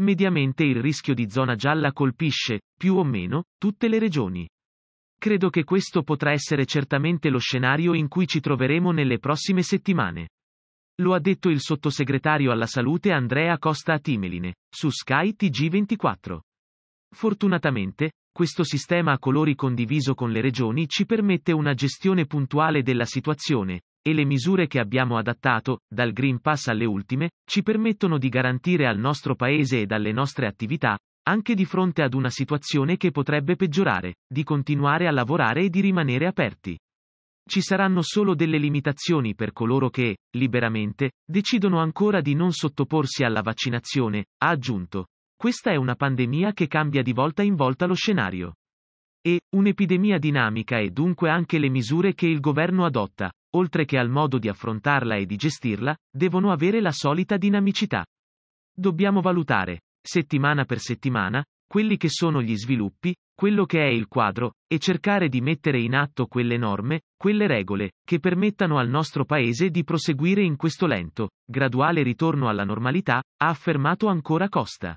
mediamente il rischio di zona gialla colpisce, più o meno, tutte le regioni. Credo che questo potrà essere certamente lo scenario in cui ci troveremo nelle prossime settimane. Lo ha detto il sottosegretario alla salute Andrea Costa a Timeline, su Sky TG24. Fortunatamente, questo sistema a colori condiviso con le regioni ci permette una gestione puntuale della situazione, e le misure che abbiamo adattato, dal Green Pass alle ultime, ci permettono di garantire al nostro Paese e alle nostre attività, anche di fronte ad una situazione che potrebbe peggiorare, di continuare a lavorare e di rimanere aperti. Ci saranno solo delle limitazioni per coloro che, liberamente, decidono ancora di non sottoporsi alla vaccinazione, ha aggiunto. Questa è una pandemia che cambia di volta in volta lo scenario. E, un'epidemia dinamica e dunque anche le misure che il governo adotta, oltre che al modo di affrontarla e di gestirla, devono avere la solita dinamicità. Dobbiamo valutare, settimana per settimana, quelli che sono gli sviluppi, quello che è il quadro, e cercare di mettere in atto quelle norme, quelle regole, che permettano al nostro Paese di proseguire in questo lento, graduale ritorno alla normalità, ha affermato ancora Costa.